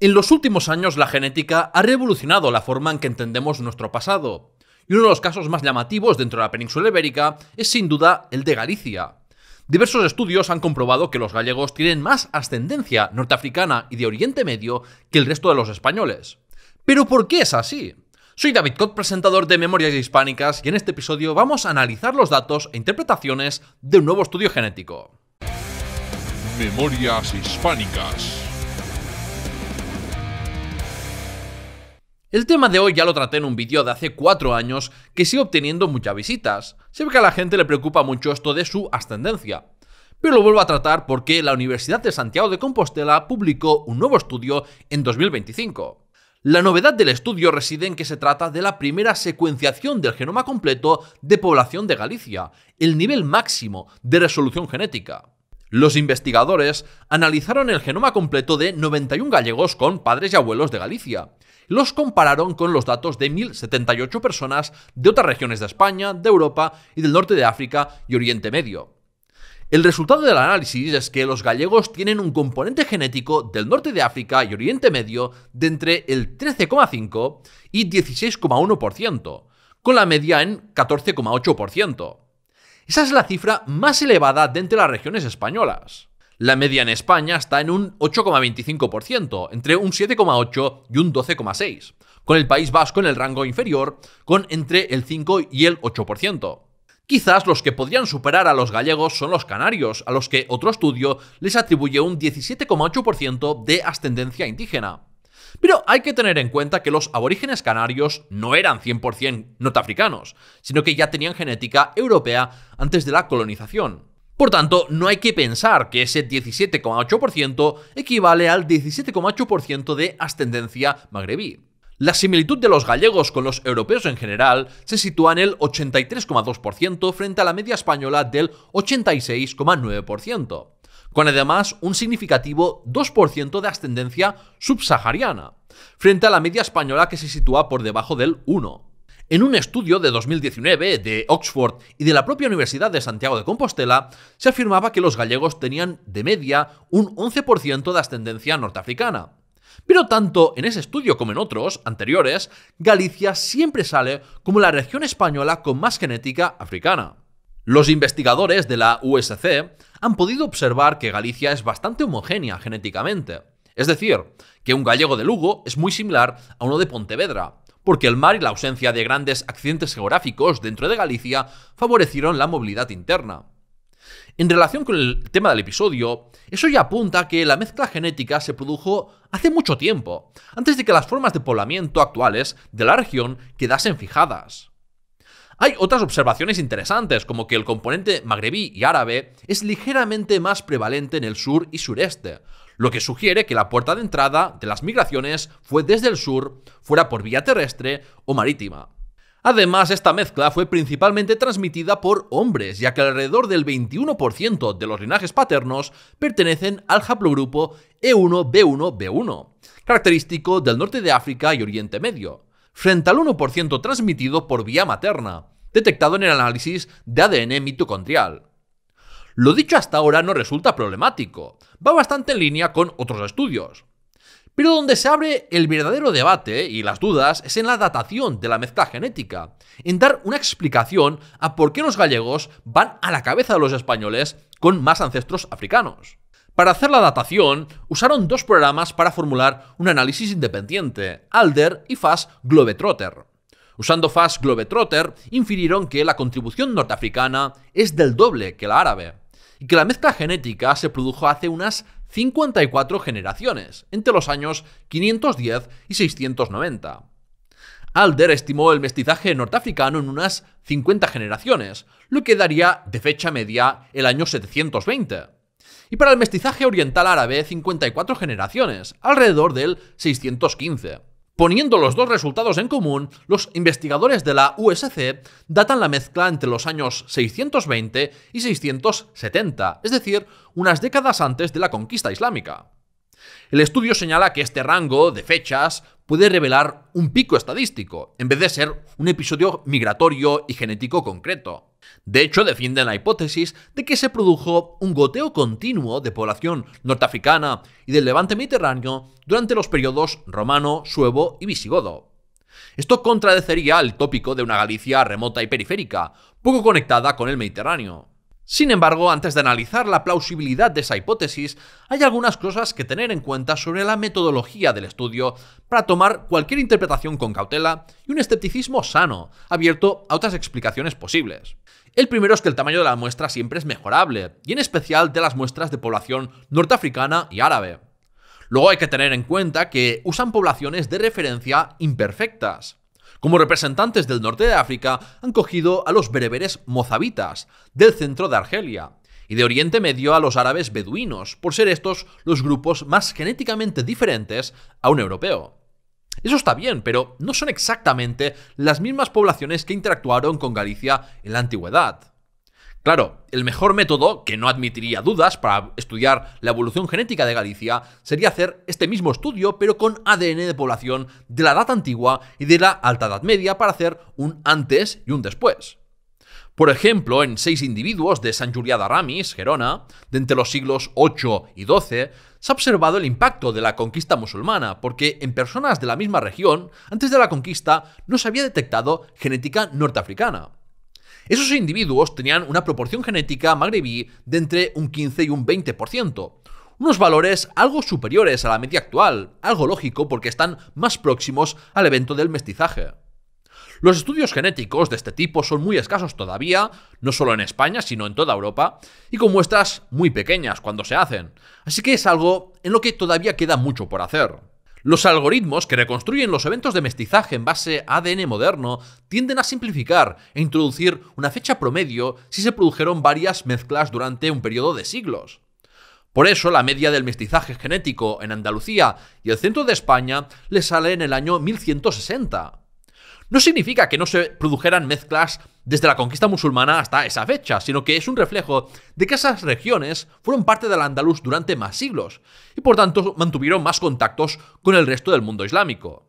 En los últimos años la genética ha revolucionado la forma en que entendemos nuestro pasado, y uno de los casos más llamativos dentro de la península ibérica es sin duda el de Galicia. Diversos estudios han comprobado que los gallegos tienen más ascendencia norteafricana y de Oriente Medio que el resto de los españoles. Pero ¿por qué es así? Soy David Cott, presentador de Memorias Hispánicas, y en este episodio vamos a analizar los datos e interpretaciones de un nuevo estudio genético. Memorias Hispánicas El tema de hoy ya lo traté en un vídeo de hace 4 años que sigue obteniendo muchas visitas. Se ve que a la gente le preocupa mucho esto de su ascendencia. Pero lo vuelvo a tratar porque la Universidad de Santiago de Compostela publicó un nuevo estudio en 2025. La novedad del estudio reside en que se trata de la primera secuenciación del genoma completo de población de Galicia, el nivel máximo de resolución genética. Los investigadores analizaron el genoma completo de 91 gallegos con padres y abuelos de Galicia. Los compararon con los datos de 1.078 personas de otras regiones de España, de Europa y del norte de África y Oriente Medio. El resultado del análisis es que los gallegos tienen un componente genético del norte de África y Oriente Medio de entre el 13,5 y 16,1%, con la media en 14,8%. Esa es la cifra más elevada de entre las regiones españolas. La media en España está en un 8,25%, entre un 7,8 y un 12,6, con el País Vasco en el rango inferior, con entre el 5 y el 8%. Quizás los que podrían superar a los gallegos son los canarios, a los que otro estudio les atribuye un 17,8% de ascendencia indígena. Pero hay que tener en cuenta que los aborígenes canarios no eran 100% norteafricanos, sino que ya tenían genética europea antes de la colonización. Por tanto, no hay que pensar que ese 17,8% equivale al 17,8% de ascendencia magrebí. La similitud de los gallegos con los europeos en general se sitúa en el 83,2% frente a la media española del 86,9% con además un significativo 2% de ascendencia subsahariana, frente a la media española que se sitúa por debajo del 1%. En un estudio de 2019 de Oxford y de la propia Universidad de Santiago de Compostela, se afirmaba que los gallegos tenían de media un 11% de ascendencia norteafricana. Pero tanto en ese estudio como en otros anteriores, Galicia siempre sale como la región española con más genética africana. Los investigadores de la USC han podido observar que Galicia es bastante homogénea genéticamente. Es decir, que un gallego de Lugo es muy similar a uno de Pontevedra, porque el mar y la ausencia de grandes accidentes geográficos dentro de Galicia favorecieron la movilidad interna. En relación con el tema del episodio, eso ya apunta a que la mezcla genética se produjo hace mucho tiempo, antes de que las formas de poblamiento actuales de la región quedasen fijadas. Hay otras observaciones interesantes, como que el componente magrebí y árabe es ligeramente más prevalente en el sur y sureste, lo que sugiere que la puerta de entrada de las migraciones fue desde el sur, fuera por vía terrestre o marítima. Además, esta mezcla fue principalmente transmitida por hombres, ya que alrededor del 21% de los linajes paternos pertenecen al haplogrupo E1-B1-B1, característico del norte de África y Oriente Medio frente al 1% transmitido por vía materna, detectado en el análisis de ADN mitocondrial. Lo dicho hasta ahora no resulta problemático, va bastante en línea con otros estudios. Pero donde se abre el verdadero debate y las dudas es en la datación de la mezcla genética, en dar una explicación a por qué los gallegos van a la cabeza de los españoles con más ancestros africanos. Para hacer la datación, usaron dos programas para formular un análisis independiente, ALDER y Globe Globetrotter. Usando Globe Globetrotter, infirieron que la contribución norteafricana es del doble que la árabe, y que la mezcla genética se produjo hace unas 54 generaciones, entre los años 510 y 690. Alder estimó el mestizaje norteafricano en unas 50 generaciones, lo que daría de fecha media el año 720 y para el mestizaje oriental árabe 54 generaciones, alrededor del 615. Poniendo los dos resultados en común, los investigadores de la USC datan la mezcla entre los años 620 y 670, es decir, unas décadas antes de la conquista islámica. El estudio señala que este rango de fechas puede revelar un pico estadístico, en vez de ser un episodio migratorio y genético concreto. De hecho, defienden la hipótesis de que se produjo un goteo continuo de población norteafricana y del levante mediterráneo durante los periodos romano, suevo y visigodo. Esto contradecería el tópico de una Galicia remota y periférica, poco conectada con el Mediterráneo. Sin embargo, antes de analizar la plausibilidad de esa hipótesis, hay algunas cosas que tener en cuenta sobre la metodología del estudio para tomar cualquier interpretación con cautela y un escepticismo sano, abierto a otras explicaciones posibles. El primero es que el tamaño de la muestra siempre es mejorable, y en especial de las muestras de población norteafricana y árabe. Luego hay que tener en cuenta que usan poblaciones de referencia imperfectas. Como representantes del norte de África han cogido a los bereberes mozabitas, del centro de Argelia, y de Oriente Medio a los árabes beduinos, por ser estos los grupos más genéticamente diferentes a un europeo. Eso está bien, pero no son exactamente las mismas poblaciones que interactuaron con Galicia en la antigüedad. Claro, el mejor método, que no admitiría dudas, para estudiar la evolución genética de Galicia sería hacer este mismo estudio, pero con ADN de población de la Edad Antigua y de la Alta Edad Media para hacer un antes y un después. Por ejemplo, en seis individuos de San Julià de Ramis, Gerona, de entre los siglos 8 y 12, se ha observado el impacto de la conquista musulmana, porque en personas de la misma región, antes de la conquista, no se había detectado genética norteafricana. Esos individuos tenían una proporción genética magrebí de entre un 15 y un 20%, unos valores algo superiores a la media actual, algo lógico porque están más próximos al evento del mestizaje. Los estudios genéticos de este tipo son muy escasos todavía, no solo en España, sino en toda Europa, y con muestras muy pequeñas cuando se hacen, así que es algo en lo que todavía queda mucho por hacer. Los algoritmos que reconstruyen los eventos de mestizaje en base a ADN moderno tienden a simplificar e introducir una fecha promedio si se produjeron varias mezclas durante un periodo de siglos. Por eso la media del mestizaje genético en Andalucía y el centro de España le sale en el año 1160. No significa que no se produjeran mezclas desde la conquista musulmana hasta esa fecha, sino que es un reflejo de que esas regiones fueron parte del andaluz durante más siglos y por tanto mantuvieron más contactos con el resto del mundo islámico.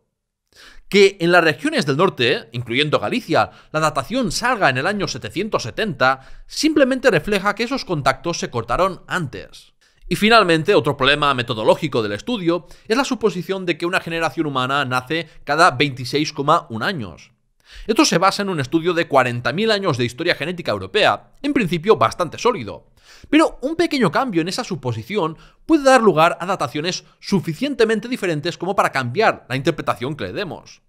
Que en las regiones del norte, incluyendo Galicia, la datación salga en el año 770, simplemente refleja que esos contactos se cortaron antes. Y finalmente, otro problema metodológico del estudio es la suposición de que una generación humana nace cada 26,1 años. Esto se basa en un estudio de 40.000 años de historia genética europea, en principio bastante sólido. Pero un pequeño cambio en esa suposición puede dar lugar a dataciones suficientemente diferentes como para cambiar la interpretación que le demos.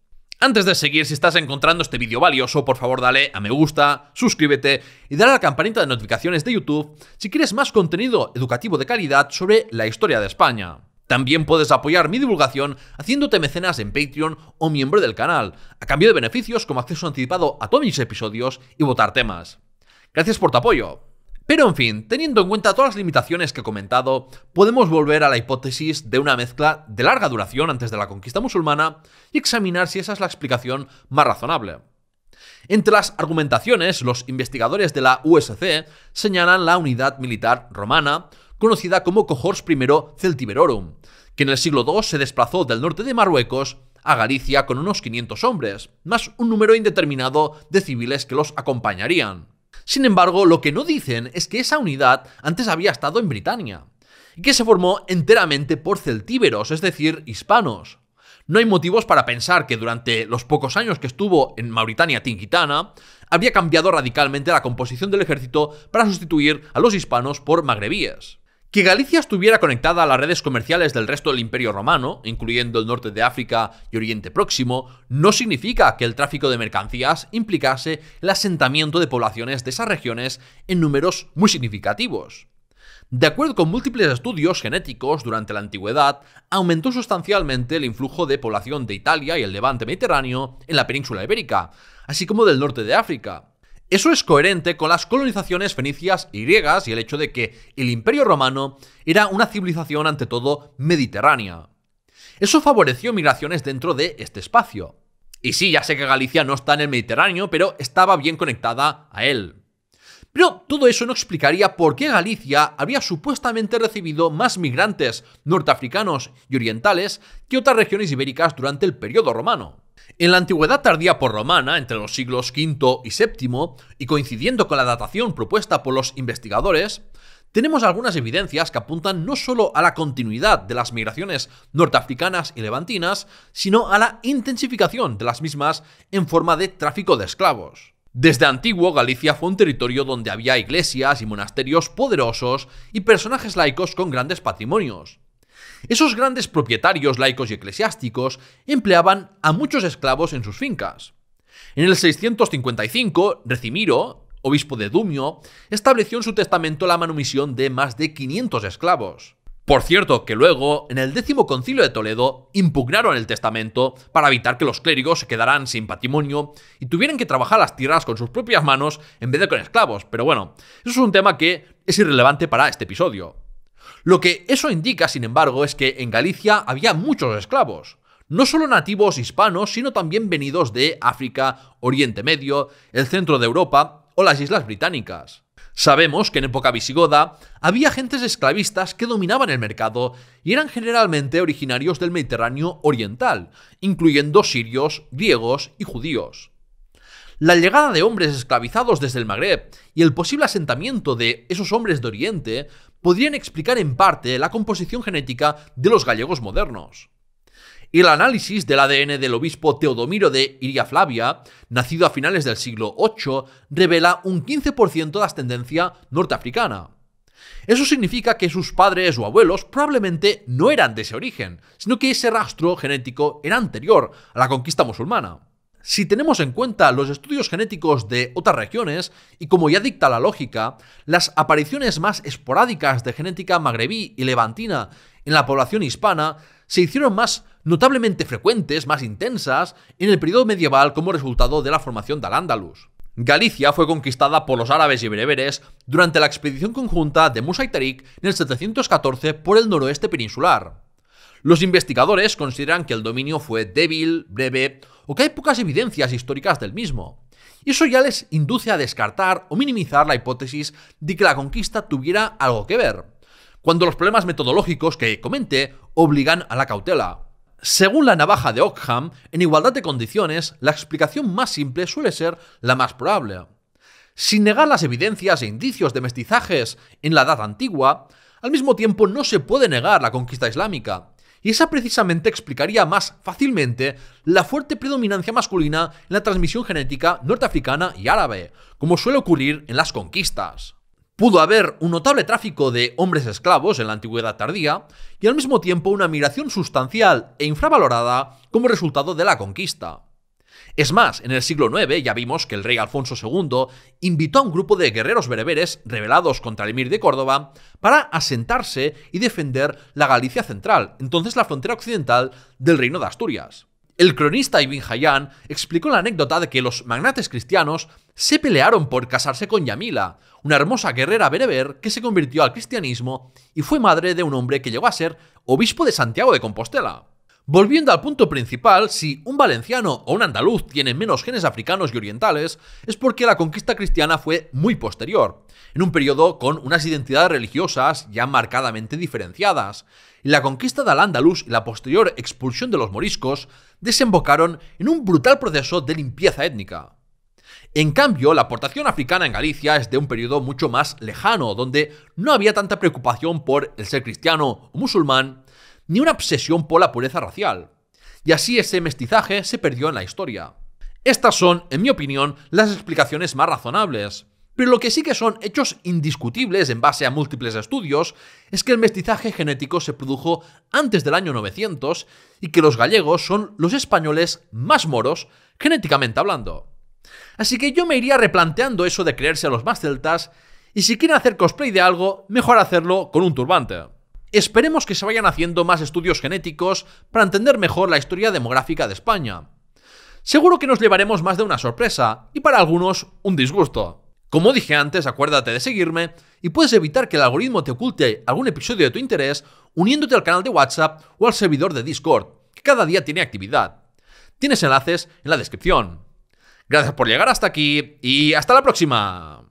Antes de seguir, si estás encontrando este vídeo valioso, por favor dale a me gusta, suscríbete y dale a la campanita de notificaciones de YouTube si quieres más contenido educativo de calidad sobre la historia de España. También puedes apoyar mi divulgación haciéndote mecenas en Patreon o miembro del canal, a cambio de beneficios como acceso anticipado a todos mis episodios y votar temas. Gracias por tu apoyo. Pero en fin, teniendo en cuenta todas las limitaciones que he comentado, podemos volver a la hipótesis de una mezcla de larga duración antes de la conquista musulmana y examinar si esa es la explicación más razonable. Entre las argumentaciones, los investigadores de la USC señalan la unidad militar romana, conocida como Cohors I Celtiberorum, que en el siglo II se desplazó del norte de Marruecos a Galicia con unos 500 hombres, más un número indeterminado de civiles que los acompañarían. Sin embargo, lo que no dicen es que esa unidad antes había estado en Britania, y que se formó enteramente por celtíberos, es decir, hispanos. No hay motivos para pensar que durante los pocos años que estuvo en Mauritania Tingitana, había cambiado radicalmente la composición del ejército para sustituir a los hispanos por magrebíes. Que Galicia estuviera conectada a las redes comerciales del resto del Imperio Romano, incluyendo el norte de África y Oriente Próximo, no significa que el tráfico de mercancías implicase el asentamiento de poblaciones de esas regiones en números muy significativos. De acuerdo con múltiples estudios genéticos durante la antigüedad, aumentó sustancialmente el influjo de población de Italia y el levante mediterráneo en la península ibérica, así como del norte de África, eso es coherente con las colonizaciones fenicias y griegas y el hecho de que el Imperio Romano era una civilización ante todo mediterránea. Eso favoreció migraciones dentro de este espacio. Y sí, ya sé que Galicia no está en el Mediterráneo, pero estaba bien conectada a él. Pero todo eso no explicaría por qué Galicia había supuestamente recibido más migrantes norteafricanos y orientales que otras regiones ibéricas durante el periodo romano. En la antigüedad tardía por romana, entre los siglos V y VII, y coincidiendo con la datación propuesta por los investigadores, tenemos algunas evidencias que apuntan no solo a la continuidad de las migraciones norteafricanas y levantinas, sino a la intensificación de las mismas en forma de tráfico de esclavos. Desde antiguo, Galicia fue un territorio donde había iglesias y monasterios poderosos y personajes laicos con grandes patrimonios. Esos grandes propietarios laicos y eclesiásticos empleaban a muchos esclavos en sus fincas. En el 655, Recimiro, obispo de Dumio, estableció en su testamento la manumisión de más de 500 esclavos. Por cierto, que luego, en el décimo concilio de Toledo, impugnaron el testamento para evitar que los clérigos se quedaran sin patrimonio y tuvieran que trabajar las tierras con sus propias manos en vez de con esclavos. Pero bueno, eso es un tema que es irrelevante para este episodio. Lo que eso indica, sin embargo, es que en Galicia había muchos esclavos. No solo nativos hispanos, sino también venidos de África, Oriente Medio, el centro de Europa o las Islas Británicas. Sabemos que en época visigoda había gentes esclavistas que dominaban el mercado y eran generalmente originarios del Mediterráneo oriental, incluyendo sirios, griegos y judíos. La llegada de hombres esclavizados desde el Magreb y el posible asentamiento de esos hombres de Oriente podrían explicar en parte la composición genética de los gallegos modernos y el análisis del ADN del obispo Teodomiro de Iria Flavia, nacido a finales del siglo VIII, revela un 15% de ascendencia norteafricana. Eso significa que sus padres o abuelos probablemente no eran de ese origen, sino que ese rastro genético era anterior a la conquista musulmana. Si tenemos en cuenta los estudios genéticos de otras regiones, y como ya dicta la lógica, las apariciones más esporádicas de genética magrebí y levantina en la población hispana se hicieron más notablemente frecuentes, más intensas, en el periodo medieval como resultado de la formación de Al-Ándalus. Galicia fue conquistada por los árabes y bereberes durante la expedición conjunta de Musa y en el 714 por el noroeste peninsular. Los investigadores consideran que el dominio fue débil, breve o que hay pocas evidencias históricas del mismo. Y eso ya les induce a descartar o minimizar la hipótesis de que la conquista tuviera algo que ver, cuando los problemas metodológicos que comenté obligan a la cautela. Según la navaja de Ockham, en igualdad de condiciones, la explicación más simple suele ser la más probable. Sin negar las evidencias e indicios de mestizajes en la Edad Antigua, al mismo tiempo no se puede negar la conquista islámica, y esa precisamente explicaría más fácilmente la fuerte predominancia masculina en la transmisión genética norteafricana y árabe, como suele ocurrir en las conquistas. Pudo haber un notable tráfico de hombres esclavos en la antigüedad tardía y al mismo tiempo una migración sustancial e infravalorada como resultado de la conquista. Es más, en el siglo IX ya vimos que el rey Alfonso II invitó a un grupo de guerreros bereberes rebelados contra el emir de Córdoba para asentarse y defender la Galicia central, entonces la frontera occidental del reino de Asturias. El cronista Ibn Hayyan explicó la anécdota de que los magnates cristianos se pelearon por casarse con Yamila, una hermosa guerrera bereber que se convirtió al cristianismo y fue madre de un hombre que llegó a ser obispo de Santiago de Compostela. Volviendo al punto principal, si un valenciano o un andaluz tienen menos genes africanos y orientales, es porque la conquista cristiana fue muy posterior, en un periodo con unas identidades religiosas ya marcadamente diferenciadas. Y la conquista de andaluz y la posterior expulsión de los moriscos desembocaron en un brutal proceso de limpieza étnica. En cambio, la aportación africana en Galicia es de un periodo mucho más lejano, donde no había tanta preocupación por el ser cristiano o musulmán, ni una obsesión por la pureza racial. Y así ese mestizaje se perdió en la historia. Estas son, en mi opinión, las explicaciones más razonables. Pero lo que sí que son hechos indiscutibles en base a múltiples estudios es que el mestizaje genético se produjo antes del año 900 y que los gallegos son los españoles más moros genéticamente hablando. Así que yo me iría replanteando eso de creerse a los más celtas y si quieren hacer cosplay de algo, mejor hacerlo con un turbante. Esperemos que se vayan haciendo más estudios genéticos para entender mejor la historia demográfica de España. Seguro que nos llevaremos más de una sorpresa y para algunos un disgusto. Como dije antes, acuérdate de seguirme y puedes evitar que el algoritmo te oculte algún episodio de tu interés uniéndote al canal de WhatsApp o al servidor de Discord, que cada día tiene actividad. Tienes enlaces en la descripción. Gracias por llegar hasta aquí y hasta la próxima.